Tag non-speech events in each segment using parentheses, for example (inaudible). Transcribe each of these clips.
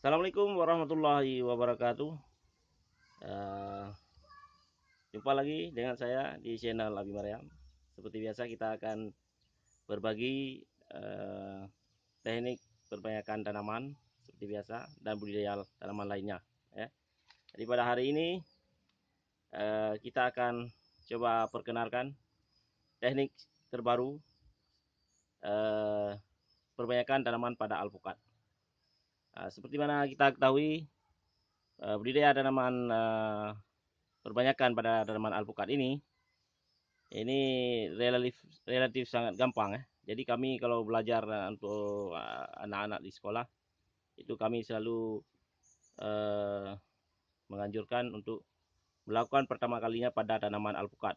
Assalamualaikum warahmatullahi wabarakatuh. Uh, jumpa lagi dengan saya di channel Abi Mariam. Seperti biasa kita akan berbagi uh, teknik perbanyakan tanaman seperti biasa dan budidaya tanaman lainnya. Ya. Jadi pada hari ini uh, kita akan coba perkenalkan teknik terbaru uh, perbanyakan tanaman pada alpukat. Ah, seperti mana kita ketahui, uh, budidaya tanaman uh, eh, perbanyakan pada tanaman alpukat ini, ini relatif, relatif sangat gampang ya. Jadi kami kalau belajar untuk anak-anak di sekolah, itu kami selalu uh, menganjurkan untuk melakukan pertama kalinya pada tanaman alpukat.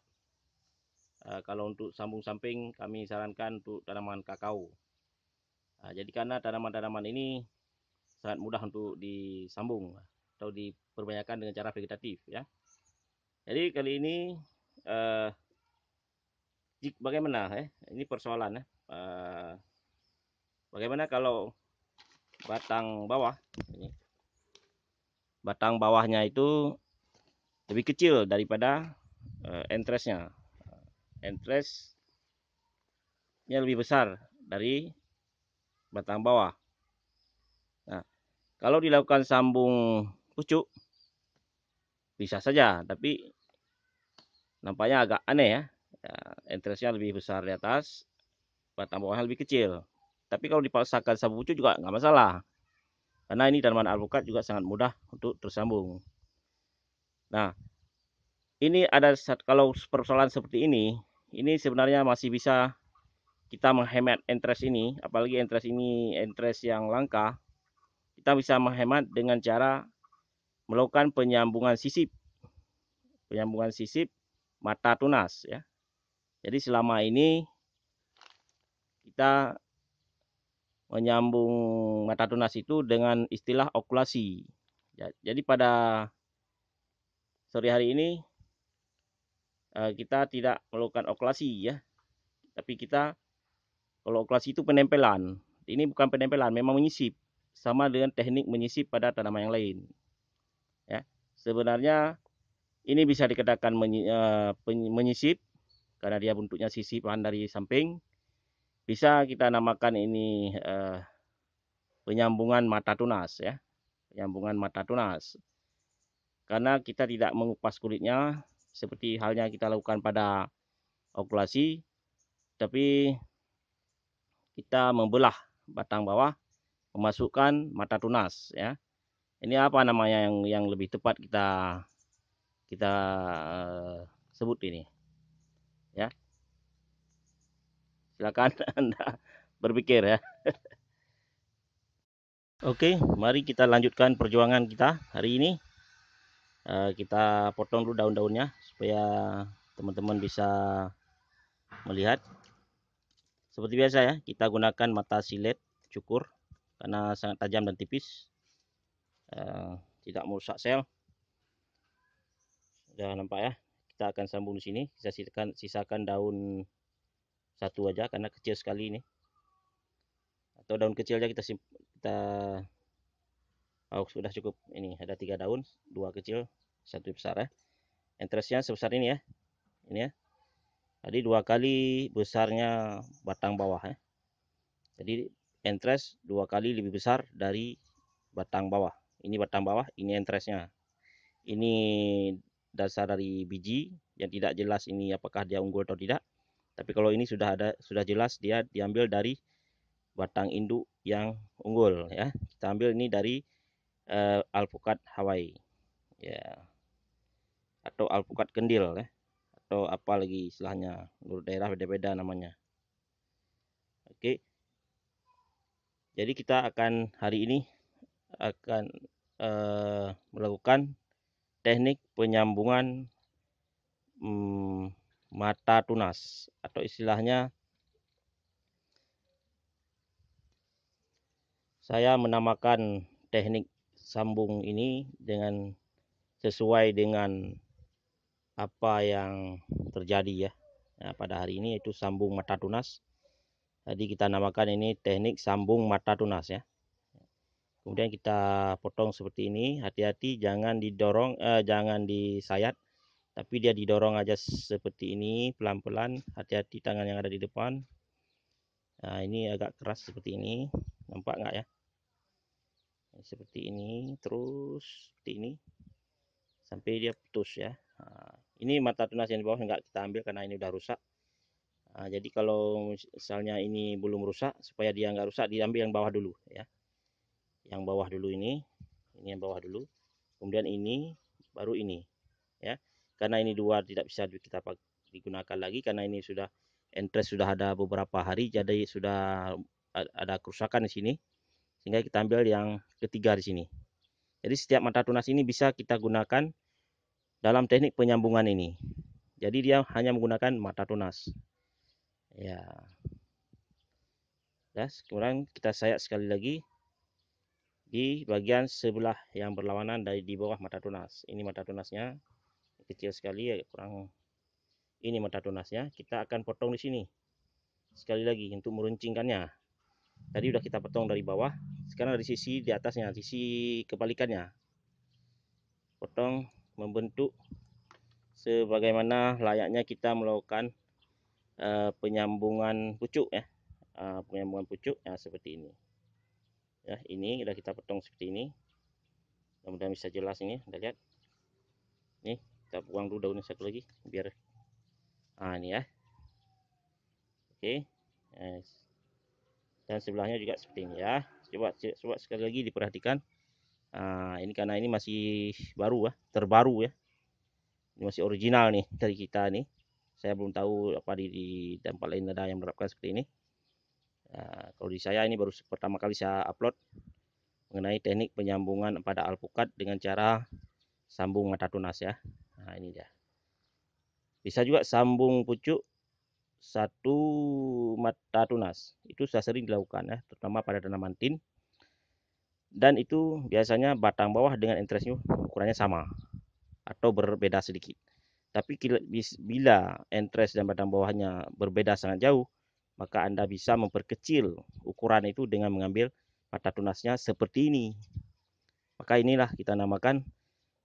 kalau untuk sambung samping kami sarankan untuk tanaman kakao. Ah, jadi karena tanaman-tanaman ini sangat mudah untuk disambung atau diperbanyakan dengan cara vegetatif ya. Jadi kali ini eh, bagaimana ya? Eh? Ini persoalan ya. Eh, bagaimana kalau batang bawah ini. Batang bawahnya itu lebih kecil daripada eh, entresnya. Entresnya lebih besar dari batang bawah. Kalau dilakukan sambung pucuk bisa saja, tapi nampaknya agak aneh ya. ya Entresnya lebih besar di atas, batang bawahnya lebih kecil. Tapi kalau dipaksakan sambung pucuk juga nggak masalah. Karena ini tanaman alpukat juga sangat mudah untuk tersambung. Nah, ini ada kalau persoalan seperti ini, ini sebenarnya masih bisa kita menghemat entres ini, apalagi entres ini entres yang langka kita bisa menghemat dengan cara melakukan penyambungan sisip penyambungan sisip mata tunas ya jadi selama ini kita menyambung mata tunas itu dengan istilah okulasi ya, jadi pada sore hari ini eh, kita tidak melakukan okulasi ya tapi kita kalau okulasi itu penempelan ini bukan penempelan memang menyisip sama dengan teknik menyisip pada tanaman yang lain. Ya, sebenarnya ini bisa dikatakan e, menyisip karena dia bentuknya sisipan dari samping. Bisa kita namakan ini uh, penyambungan mata tunas ya, penyambungan mata tunas. Karena kita tidak mengupas kulitnya seperti halnya kita lakukan pada okulasi, tapi kita membelah batang bawah memasukkan mata tunas ya ini apa namanya yang yang lebih tepat kita kita uh, sebut ini ya silakan (laughs) anda berpikir ya (laughs) Oke, mari kita lanjutkan perjuangan kita hari ini. Uh, kita potong dulu daun-daunnya supaya teman-teman bisa melihat. Seperti biasa ya, kita gunakan mata silet cukur karena sangat tajam dan tipis eh, tidak merusak sel sudah nampak ya kita akan sambung di sini kita sisakan sisakan daun satu aja karena kecil sekali ini atau daun kecilnya kita kita oh, sudah cukup ini ada tiga daun dua kecil satu besar ya entresnya sebesar ini ya ini ya Tadi dua kali besarnya batang bawah ya jadi entres dua kali lebih besar dari batang bawah ini batang bawah ini entresnya ini dasar dari biji yang tidak jelas ini apakah dia unggul atau tidak tapi kalau ini sudah ada sudah jelas dia diambil dari batang induk yang unggul ya kita ambil ini dari uh, alpukat Hawaii ya yeah. atau alpukat kendil ya atau apa lagi istilahnya menurut daerah beda-beda namanya oke okay jadi kita akan hari ini akan uh, melakukan teknik penyambungan um, mata tunas atau istilahnya saya menamakan teknik sambung ini dengan sesuai dengan apa yang terjadi ya nah, pada hari ini yaitu sambung mata tunas jadi kita namakan ini teknik sambung mata tunas ya. Kemudian kita potong seperti ini, hati-hati jangan didorong eh, jangan disayat tapi dia didorong aja seperti ini pelan-pelan, hati-hati tangan yang ada di depan. Nah, ini agak keras seperti ini. Nampak nggak ya? Seperti ini, terus seperti ini. Sampai dia putus ya. Nah, ini mata tunas yang di bawah nggak kita ambil karena ini udah rusak. Nah, jadi kalau misalnya ini belum rusak, supaya dia nggak rusak, diambil yang bawah dulu ya. Yang bawah dulu ini, ini yang bawah dulu. Kemudian ini, baru ini ya. Karena ini dua tidak bisa kita digunakan lagi karena ini sudah entres sudah ada beberapa hari jadi sudah ada kerusakan di sini. Sehingga kita ambil yang ketiga di sini. Jadi setiap mata tunas ini bisa kita gunakan dalam teknik penyambungan ini. Jadi dia hanya menggunakan mata tunas ya das kemudian kita sayat sekali lagi di bagian sebelah yang berlawanan dari di bawah mata tunas ini mata tunasnya kecil sekali ya kurang ini mata tunasnya kita akan potong di sini sekali lagi untuk meruncingkannya tadi sudah kita potong dari bawah sekarang dari sisi di atasnya sisi kebalikannya potong membentuk sebagaimana layaknya kita melakukan Eh, penyambungan pucuk ya eh, penyambungan pucuk ya seperti ini ya ini sudah kita potong seperti ini mudah-mudahan bisa jelas ini Anda lihat nih kita buang dulu daunnya satu lagi biar ah ini ya oke dan sebelahnya juga seperti ini ya coba coba sekali lagi diperhatikan ah ini karena ini masih baru ya terbaru ya ini masih original nih dari kita nih saya belum tahu apa di, di tempat lain ada yang menerapkan seperti ini ya, kalau di saya ini baru pertama kali saya upload mengenai teknik penyambungan pada alpukat dengan cara sambung mata tunas ya nah ini dia bisa juga sambung pucuk satu mata tunas itu saya sering dilakukan ya terutama pada tanaman tin dan itu biasanya batang bawah dengan interestnya ukurannya sama atau berbeda sedikit tapi bila entres dan batang bawahnya berbeda sangat jauh, maka Anda bisa memperkecil ukuran itu dengan mengambil mata tunasnya seperti ini. Maka inilah kita namakan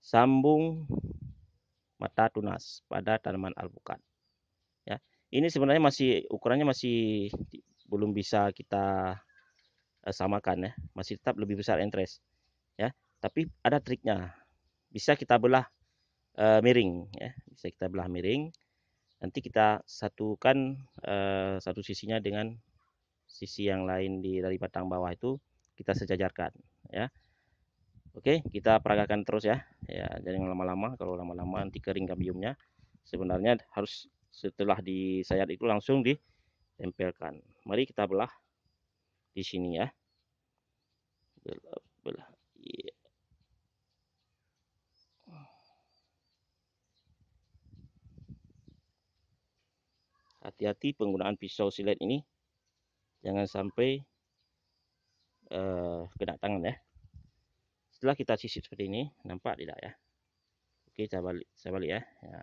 sambung mata tunas pada tanaman alpukat. Ya, ini sebenarnya masih ukurannya masih belum bisa kita uh, samakan ya, masih tetap lebih besar entres. Ya, tapi ada triknya. Bisa kita belah uh, miring ya bisa kita belah miring nanti kita satukan uh, satu sisinya dengan sisi yang lain di dari batang bawah itu kita sejajarkan ya oke kita peragakan terus ya ya jangan lama-lama kalau lama-lama nanti kering kambiumnya sebenarnya harus setelah disayat itu langsung ditempelkan mari kita belah di sini ya belah belah yeah. hati-hati penggunaan pisau silet ini jangan sampai uh, kena tangan ya setelah kita sisip seperti ini nampak tidak ya oke saya balik saya balik ya, ya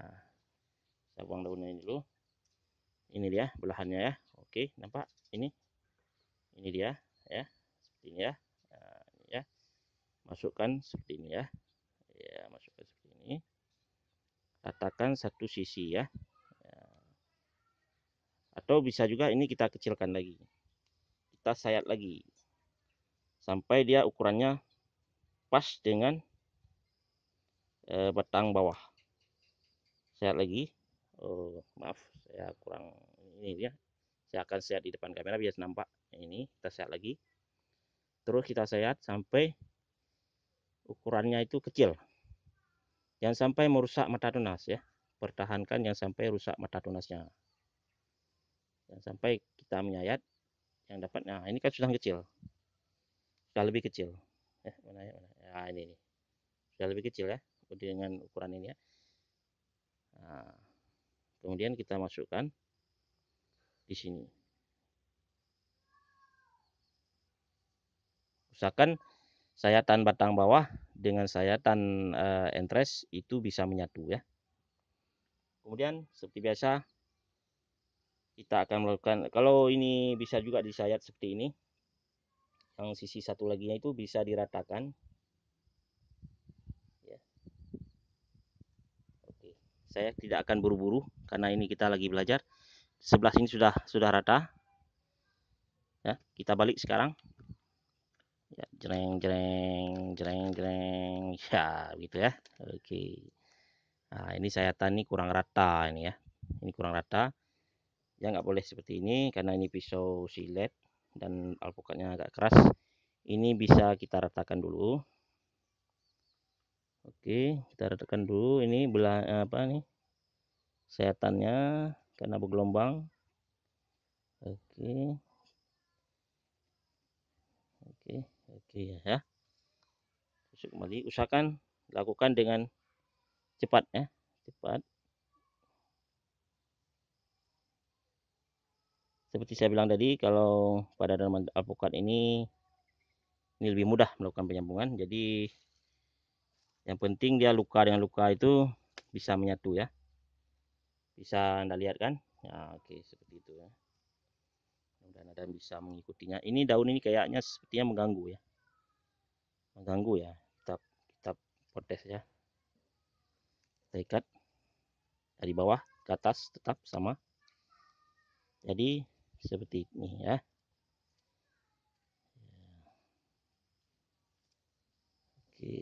saya buang daunnya dulu ini dia belahannya ya oke nampak ini ini dia ya seperti ini ya ya masukkan seperti ini ya ya masukkan seperti ini ratakan satu sisi ya atau bisa juga ini kita kecilkan lagi kita sayat lagi sampai dia ukurannya pas dengan e, batang bawah sayat lagi oh, maaf saya kurang ini ya saya akan sayat di depan kamera biar nampak ini kita sayat lagi terus kita sayat sampai ukurannya itu kecil yang sampai merusak mata tunas ya pertahankan yang sampai rusak mata tunasnya Jangan sampai kita menyayat yang dapat. Nah, ini kan sudah kecil. Sudah lebih kecil. Eh, mana ya? Mana? Ya, ah, ini nih. Sudah lebih kecil ya dengan ukuran ini ya. Nah, kemudian kita masukkan di sini. Usahakan sayatan batang bawah dengan sayatan uh, entres itu bisa menyatu ya. Kemudian seperti biasa kita akan melakukan kalau ini bisa juga disayat seperti ini yang sisi satu lagi itu bisa diratakan ya. Oke. saya tidak akan buru-buru karena ini kita lagi belajar sebelah sini sudah sudah rata ya kita balik sekarang ya jereng jereng jereng jereng ya gitu ya oke nah ini sayatan ini kurang rata ini ya ini kurang rata ya nggak boleh seperti ini karena ini pisau silet dan alpukatnya agak keras ini bisa kita ratakan dulu oke kita ratakan dulu ini belah eh, apa nih setannya karena bergelombang oke oke oke ya, ya kembali usahakan lakukan dengan cepat ya cepat seperti saya bilang tadi kalau pada dalam alpukat ini ini lebih mudah melakukan penyambungan jadi yang penting dia luka dengan luka itu bisa menyatu ya bisa anda lihat kan ya, oke seperti itu ya dan yang bisa mengikutinya ini daun ini kayaknya sepertinya mengganggu ya mengganggu ya kita kita protes ya kita ikat dari bawah ke atas tetap sama jadi seperti ini ya oke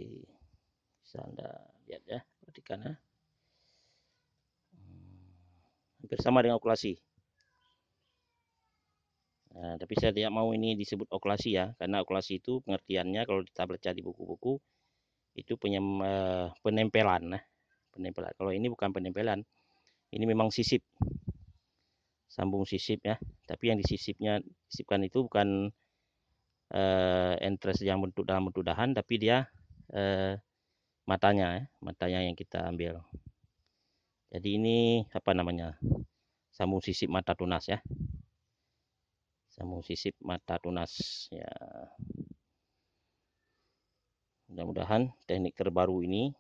bisa anda lihat ya perhatikan ya hmm, hampir sama dengan okulasi Nah, tapi saya tidak mau ini disebut okulasi ya, karena okulasi itu pengertiannya kalau kita baca di buku-buku itu penyem, eh, penempelan. Nah, penempelan. Kalau ini bukan penempelan, ini memang sisip sambung sisip ya tapi yang disisipnya sisipkan itu bukan uh, entres yang bentuk dalam bentuk dahan tapi dia uh, matanya ya. matanya yang kita ambil jadi ini apa namanya sambung sisip mata tunas ya sambung sisip mata tunas ya mudah-mudahan teknik terbaru ini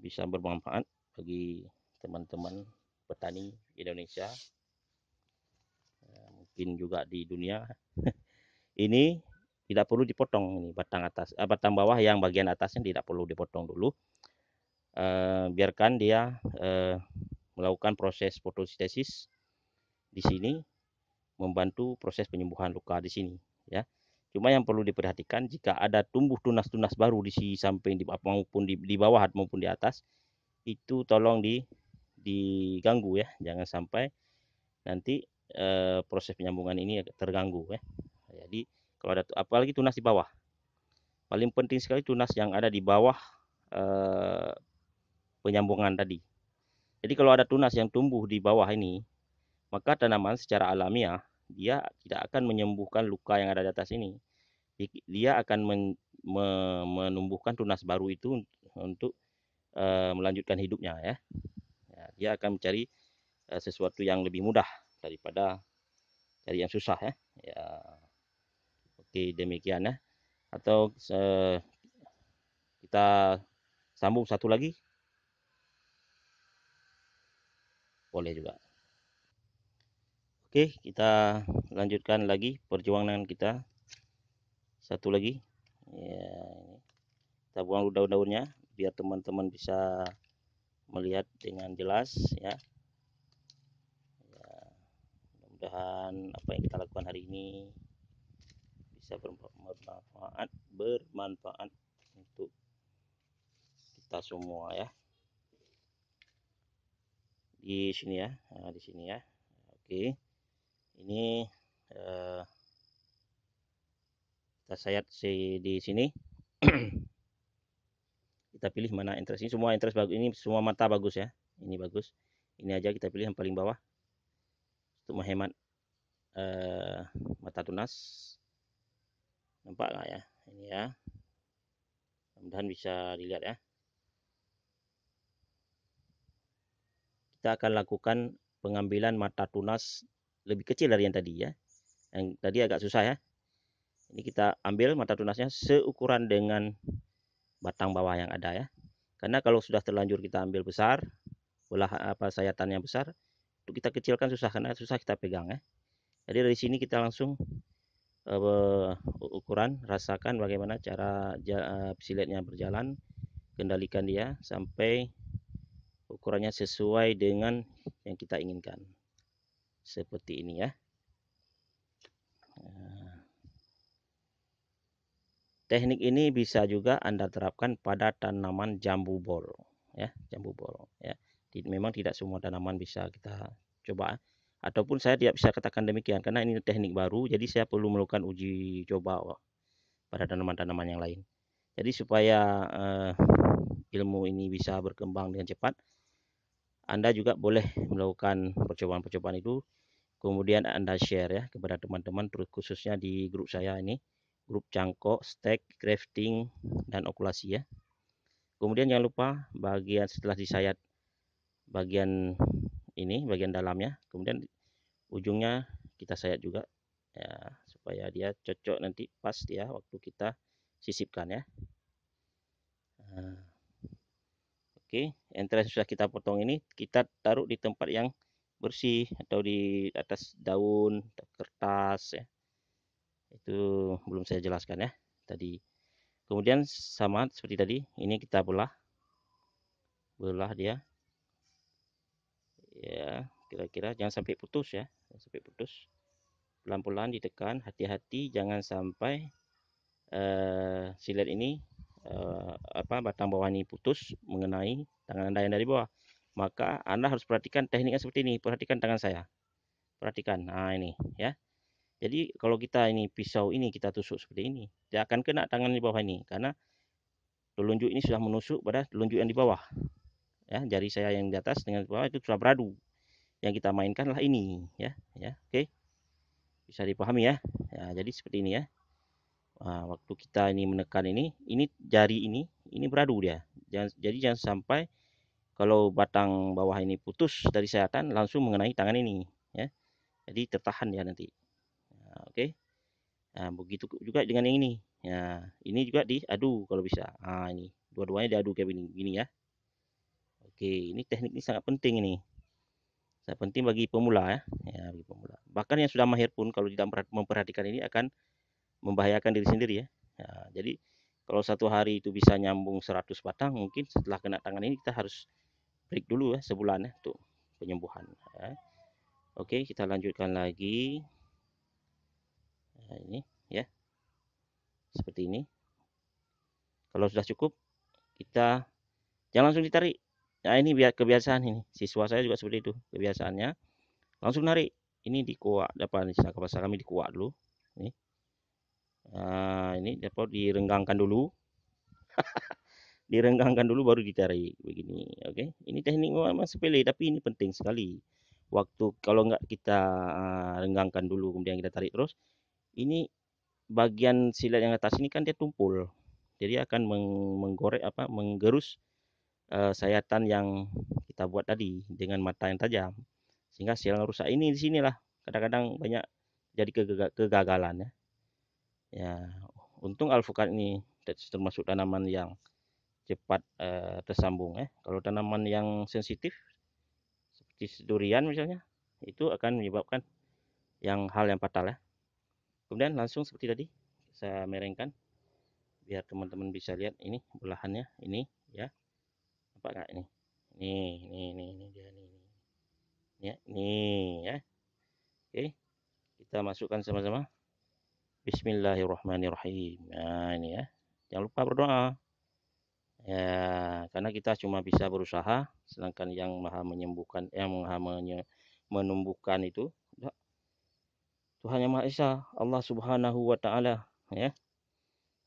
bisa bermanfaat bagi teman-teman petani Indonesia mungkin juga di dunia (laughs) ini tidak perlu dipotong ini batang atas eh, batang bawah yang bagian atasnya tidak perlu dipotong dulu eh, biarkan dia eh, melakukan proses fotosintesis di sini membantu proses penyembuhan luka di sini ya cuma yang perlu diperhatikan jika ada tumbuh tunas-tunas baru di sisi samping di, maupun di, di bawah maupun di atas itu tolong di diganggu ya jangan sampai nanti e, proses penyambungan ini terganggu ya. Jadi kalau ada apalagi tunas di bawah. Paling penting sekali tunas yang ada di bawah e, penyambungan tadi. Jadi kalau ada tunas yang tumbuh di bawah ini, maka tanaman secara alamiah dia tidak akan menyembuhkan luka yang ada di atas ini. Dia akan men, menumbuhkan tunas baru itu untuk e, melanjutkan hidupnya ya. ya. Dia akan mencari e, sesuatu yang lebih mudah daripada cari yang susah ya. ya Oke demikian ya. Atau se kita sambung satu lagi. Boleh juga. Oke kita lanjutkan lagi perjuangan kita. Satu lagi. Ya, kita buang daun-daunnya biar teman-teman bisa melihat dengan jelas ya mudah-mudahan apa yang kita lakukan hari ini bisa bermanfaat bermanfaat untuk kita semua ya di sini ya nah, di sini ya oke ini eh, kita sayat si di sini (clears throat) kita pilih mana interest ini semua interest bagus ini semua mata bagus ya ini bagus ini aja kita pilih yang paling bawah untuk menghemat eh, mata tunas nampak nggak ya ini ya mudah-mudahan bisa dilihat ya kita akan lakukan pengambilan mata tunas lebih kecil dari yang tadi ya yang tadi agak susah ya ini kita ambil mata tunasnya seukuran dengan batang bawah yang ada ya karena kalau sudah terlanjur kita ambil besar belah apa sayatan yang besar untuk kita kecilkan susah karena susah kita pegang ya jadi dari sini kita langsung uh, ukuran rasakan bagaimana cara uh, siletnya berjalan kendalikan dia sampai ukurannya sesuai dengan yang kita inginkan seperti ini ya eh, teknik ini bisa juga anda terapkan pada tanaman jambu bol ya jambu bol ya memang tidak semua tanaman bisa kita coba ataupun saya tidak bisa katakan demikian karena ini teknik baru jadi saya perlu melakukan uji coba oh, pada tanaman-tanaman yang lain jadi supaya uh, ilmu ini bisa berkembang dengan cepat Anda juga boleh melakukan percobaan-percobaan itu kemudian Anda share ya kepada teman-teman khususnya di grup saya ini grup cangkok, stek, crafting, dan okulasi ya. Kemudian jangan lupa bagian setelah disayat bagian ini bagian dalamnya kemudian ujungnya kita sayat juga ya supaya dia cocok nanti pas ya waktu kita sisipkan ya nah, oke entres sudah kita potong ini kita taruh di tempat yang bersih atau di atas daun kertas ya itu belum saya jelaskan ya tadi kemudian sama seperti tadi ini kita belah belah dia ya kira-kira jangan sampai putus ya jangan sampai putus pelan-pelan ditekan hati-hati jangan sampai uh, eh, silet ini uh, apa batang bawah ini putus mengenai tangan anda yang dari bawah maka anda harus perhatikan tekniknya seperti ini perhatikan tangan saya perhatikan nah ini ya jadi kalau kita ini pisau ini kita tusuk seperti ini dia akan kena tangan di bawah ini karena telunjuk ini sudah menusuk pada telunjuk yang di bawah ya jari saya yang di atas dengan bawah itu sudah beradu yang kita mainkanlah ini ya ya oke okay. bisa dipahami ya. ya jadi seperti ini ya nah, waktu kita ini menekan ini ini jari ini ini beradu dia jangan, jadi jangan sampai kalau batang bawah ini putus dari sayatan langsung mengenai tangan ini ya jadi tertahan ya nanti nah, oke okay. Ya, nah, begitu juga dengan yang ini ya nah, ini juga diadu kalau bisa nah, ini dua-duanya diadu kayak begini ya Oke, ini teknik ini sangat penting ini. Sangat penting bagi pemula ya. ya bagi pemula. Bahkan yang sudah mahir pun kalau tidak memperhatikan ini akan membahayakan diri sendiri ya. ya jadi kalau satu hari itu bisa nyambung 100 batang, mungkin setelah kena tangan ini kita harus break dulu ya sebulan ya untuk penyembuhan. Ya. Oke, kita lanjutkan lagi. Nah, ini ya. Seperti ini. Kalau sudah cukup, kita jangan langsung ditarik ya ini biar kebiasaan ini siswa saya juga seperti itu kebiasaannya langsung narik ini dikuat dapat kapasa kami dikuat dulu ah, ini nah, ini dapat direnggangkan dulu (laughs) direnggangkan dulu baru ditarik begini oke okay? ini teknik memang sepele tapi ini penting sekali waktu kalau enggak kita ah, renggangkan dulu kemudian kita tarik terus ini bagian silat yang atas ini kan dia tumpul jadi akan menggorek apa menggerus uh, sayatan yang kita buat tadi dengan mata yang tajam sehingga silang rusak ini di sinilah kadang-kadang banyak jadi kegagalan ya ya untung alpukat ini termasuk tanaman yang cepat uh, tersambung ya kalau tanaman yang sensitif seperti durian misalnya itu akan menyebabkan yang hal yang fatal ya kemudian langsung seperti tadi saya merengkan biar teman-teman bisa lihat ini belahannya ini ya nampak tak ini nih nih nih nih dia nih, nih. ya nih ya oke kita masukkan sama-sama Bismillahirrahmanirrahim nah ini ya jangan lupa berdoa ya karena kita cuma bisa berusaha sedangkan yang maha menyembuhkan yang maha menyembuhkan menumbuhkan itu ya. Tuhan yang Maha Esa Allah Subhanahu wa taala ya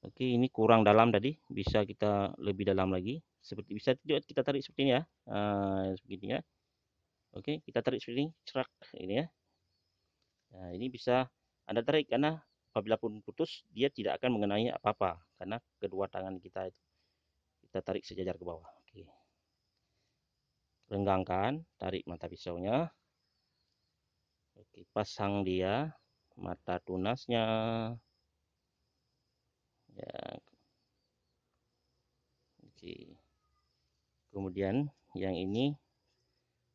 Oke, ini kurang dalam tadi, bisa kita lebih dalam lagi seperti bisa kita tarik seperti ini ya nah, ini ya oke kita tarik seperti ini cerak ini ya nah ini bisa anda tarik karena apabila pun putus dia tidak akan mengenai apa-apa karena kedua tangan kita itu kita tarik sejajar ke bawah oke renggangkan tarik mata pisaunya oke pasang dia mata tunasnya ya oke kemudian yang ini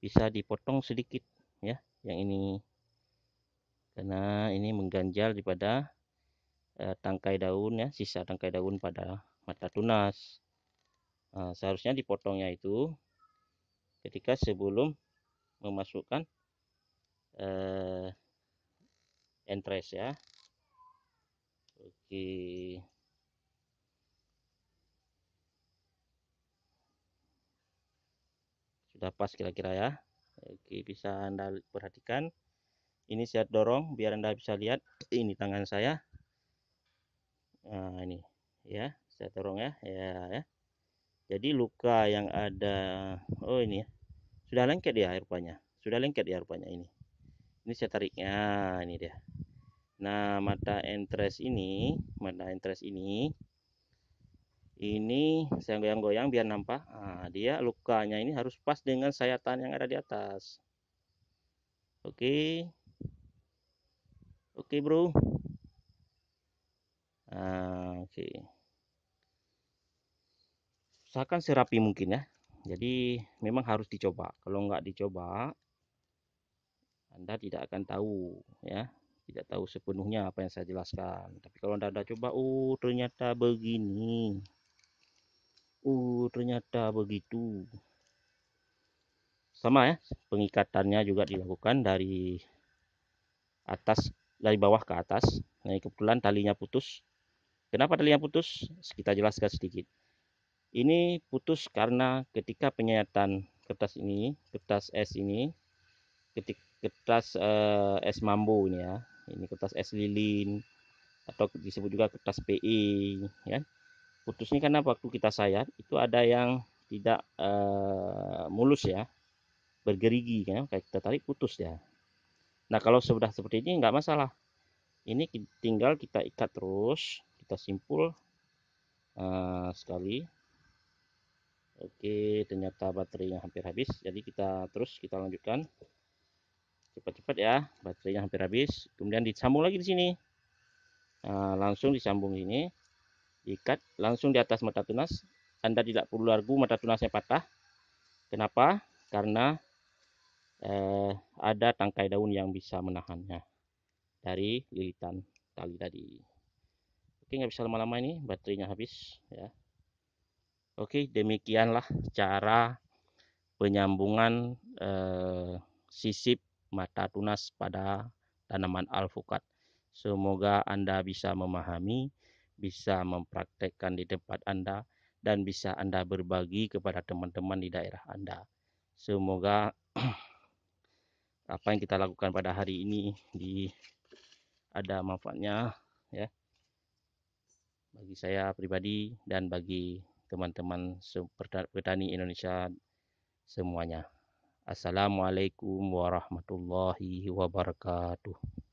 bisa dipotong sedikit ya yang ini karena ini mengganjal daripada eh, tangkai daun ya sisa tangkai daun pada mata tunas nah, seharusnya dipotongnya itu ketika sebelum memasukkan eh, entres ya oke sudah pas kira-kira ya Oke, bisa Anda perhatikan. Ini saya dorong biar Anda bisa lihat. Ini tangan saya. Nah, ini ya, saya dorong ya. Ya, ya. Jadi luka yang ada oh ini ya. Sudah lengket ya rupanya. Sudah lengket ya rupanya ini. Ini saya tariknya, ini dia. Nah, mata entres ini, mata entres ini ini saya goyang-goyang biar nampak nah, dia lukanya ini harus pas dengan sayatan yang ada di atas oke oke bro nah, oke okay. usahakan serapi mungkin ya jadi memang harus dicoba kalau nggak dicoba anda tidak akan tahu ya tidak tahu sepenuhnya apa yang saya jelaskan tapi kalau anda, anda coba oh ternyata begini Oh, ternyata begitu. Sama ya, pengikatannya juga dilakukan dari atas dari bawah ke atas. Nah, kebetulan talinya putus. Kenapa talinya putus? Kita jelaskan sedikit. Ini putus karena ketika penyayatan kertas ini, kertas es ini, ketik kertas eh, es mambo ini ya. Ini kertas es lilin atau disebut juga kertas PE ya Putus ini karena waktu kita sayat itu ada yang tidak uh, mulus ya bergerigi ya kayak kita tarik putus ya nah kalau sudah seperti ini nggak masalah ini tinggal kita ikat terus kita simpul uh, sekali Oke, ternyata baterainya hampir habis. Jadi kita terus kita lanjutkan. Cepat-cepat ya, baterainya hampir habis. Kemudian disambung lagi di sini. Nah, langsung disambung sini ikat langsung di atas mata tunas Anda tidak perlu ragu mata tunasnya patah kenapa karena eh, ada tangkai daun yang bisa menahannya dari lilitan tali tadi oke nggak bisa lama-lama ini baterainya habis ya oke demikianlah cara penyambungan eh, sisip mata tunas pada tanaman alpukat semoga anda bisa memahami bisa mempraktekkan di tempat Anda dan bisa Anda berbagi kepada teman-teman di daerah Anda. Semoga (clears throat) apa yang kita lakukan pada hari ini di ada manfaatnya ya bagi saya pribadi dan bagi teman-teman petani Indonesia semuanya. Assalamualaikum warahmatullahi wabarakatuh.